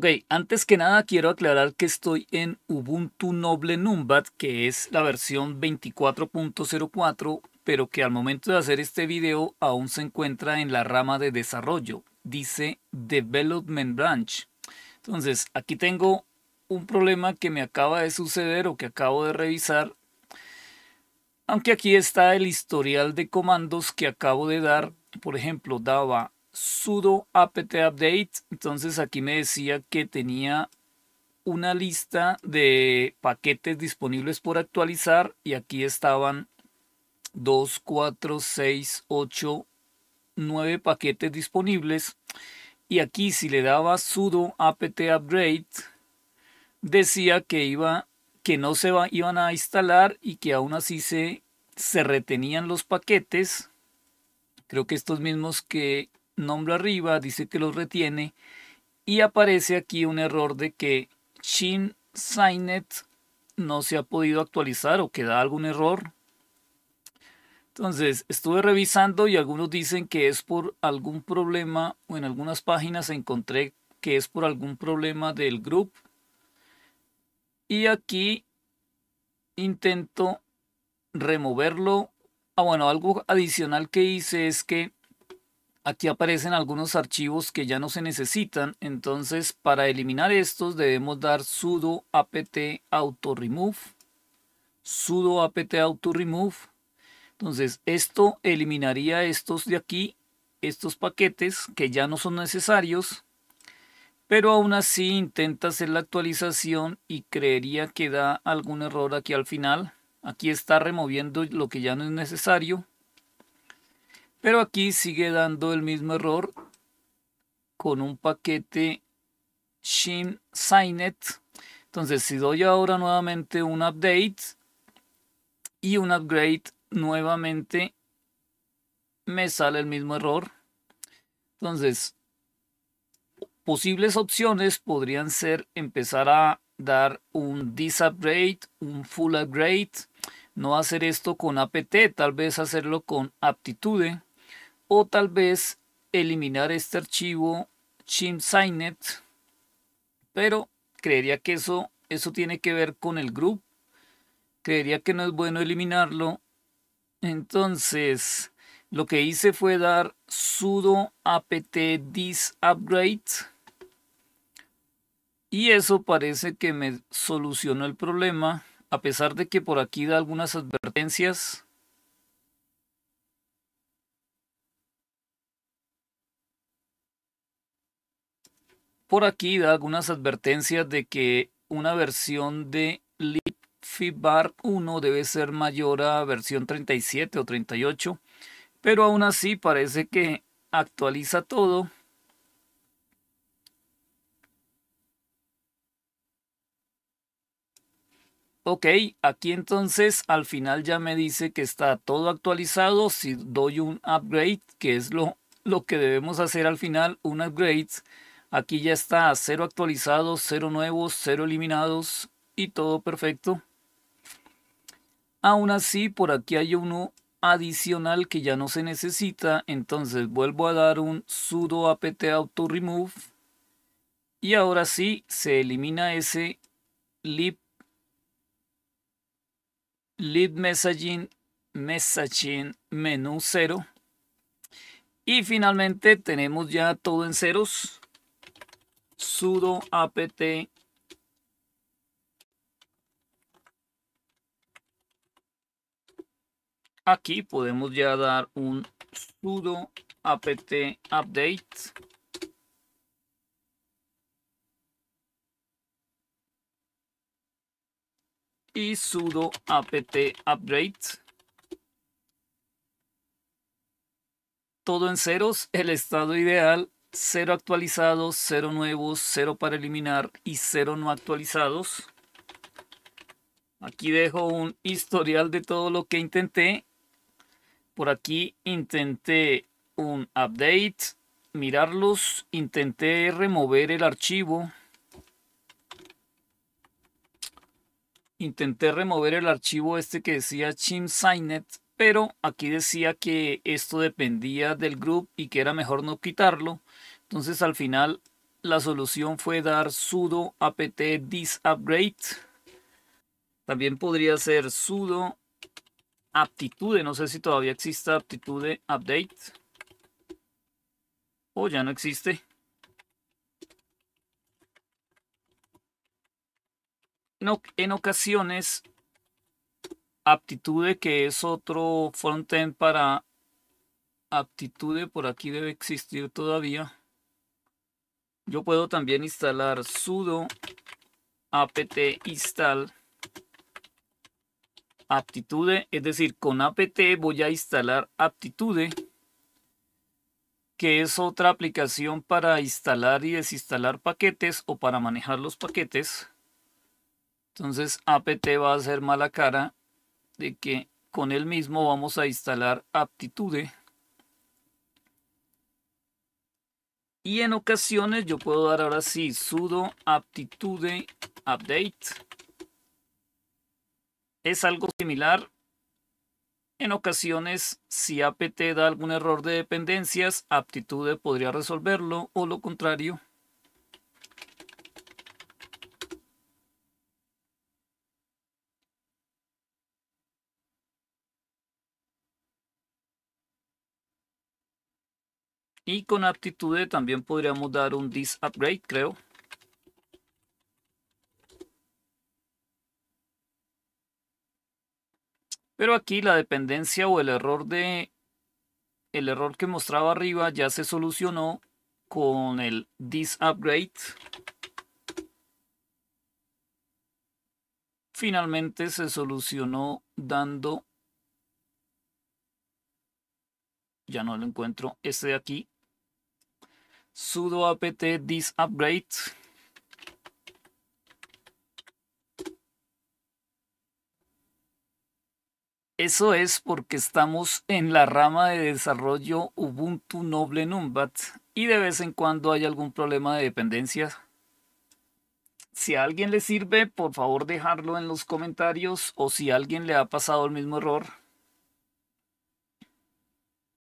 Ok, antes que nada quiero aclarar que estoy en Ubuntu Noble Numbat, que es la versión 24.04, pero que al momento de hacer este video aún se encuentra en la rama de desarrollo. Dice Development Branch. Entonces, aquí tengo un problema que me acaba de suceder o que acabo de revisar. Aunque aquí está el historial de comandos que acabo de dar. Por ejemplo, daba sudo apt update. Entonces aquí me decía que tenía una lista de paquetes disponibles por actualizar y aquí estaban 2, 4, 6, 8, 9 paquetes disponibles. Y aquí si le daba sudo apt update decía que, iba, que no se iban a instalar y que aún así se, se retenían los paquetes. Creo que estos mismos que Nombre arriba, dice que lo retiene y aparece aquí un error de que Shin Signet no se ha podido actualizar o que da algún error. Entonces, estuve revisando y algunos dicen que es por algún problema, o en algunas páginas encontré que es por algún problema del group. Y aquí intento removerlo. Ah, bueno, algo adicional que hice es que Aquí aparecen algunos archivos que ya no se necesitan, entonces para eliminar estos debemos dar sudo apt auto-remove, sudo apt auto-remove. Entonces esto eliminaría estos de aquí, estos paquetes que ya no son necesarios, pero aún así intenta hacer la actualización y creería que da algún error aquí al final. Aquí está removiendo lo que ya no es necesario. Pero aquí sigue dando el mismo error con un paquete shim signet. Entonces, si doy ahora nuevamente un update y un upgrade, nuevamente me sale el mismo error. Entonces, posibles opciones podrían ser empezar a dar un disupgrade, un full upgrade, no hacer esto con apt, tal vez hacerlo con aptitude o tal vez eliminar este archivo chimsignet, pero creería que eso, eso tiene que ver con el group. Creería que no es bueno eliminarlo. Entonces, lo que hice fue dar sudo apt disupgrade upgrade y eso parece que me solucionó el problema, a pesar de que por aquí da algunas advertencias por aquí da algunas advertencias de que una versión de libfibar 1 debe ser mayor a versión 37 o 38, pero aún así parece que actualiza todo. Ok, aquí entonces al final ya me dice que está todo actualizado. Si doy un upgrade, que es lo, lo que debemos hacer al final, un upgrade, Aquí ya está, cero actualizados, cero nuevos, cero eliminados y todo perfecto. Aún así, por aquí hay uno adicional que ya no se necesita, entonces vuelvo a dar un sudo apt auto remove y ahora sí se elimina ese lib messaging messaging menú 0 y finalmente tenemos ya todo en ceros sudo apt aquí podemos ya dar un sudo apt update y sudo apt update todo en ceros el estado ideal 0 actualizados, 0 nuevos, 0 para eliminar y 0 no actualizados. Aquí dejo un historial de todo lo que intenté. Por aquí intenté un update, mirarlos, intenté remover el archivo. Intenté remover el archivo este que decía chimsignet pero aquí decía que esto dependía del group y que era mejor no quitarlo. Entonces al final la solución fue dar sudo apt disupgrade. También podría ser sudo aptitude, no sé si todavía existe aptitude update. O ya no existe. en ocasiones Aptitude, que es otro frontend para Aptitude, por aquí debe existir todavía. Yo puedo también instalar sudo apt install aptitude, es decir, con apt voy a instalar aptitude, que es otra aplicación para instalar y desinstalar paquetes o para manejar los paquetes. Entonces apt va a ser mala cara de que con él mismo vamos a instalar aptitude. Y en ocasiones yo puedo dar ahora sí sudo aptitude update. Es algo similar. En ocasiones, si apt da algún error de dependencias, aptitude podría resolverlo o lo contrario. Y con aptitude también podríamos dar un dis upgrade, creo. Pero aquí la dependencia o el error de el error que mostraba arriba ya se solucionó con el dis upgrade. Finalmente se solucionó dando ya no lo encuentro este de aquí sudo apt this upgrade Eso es porque estamos en la rama de desarrollo Ubuntu Noble Numbat y de vez en cuando hay algún problema de dependencia. Si a alguien le sirve, por favor dejarlo en los comentarios o si a alguien le ha pasado el mismo error,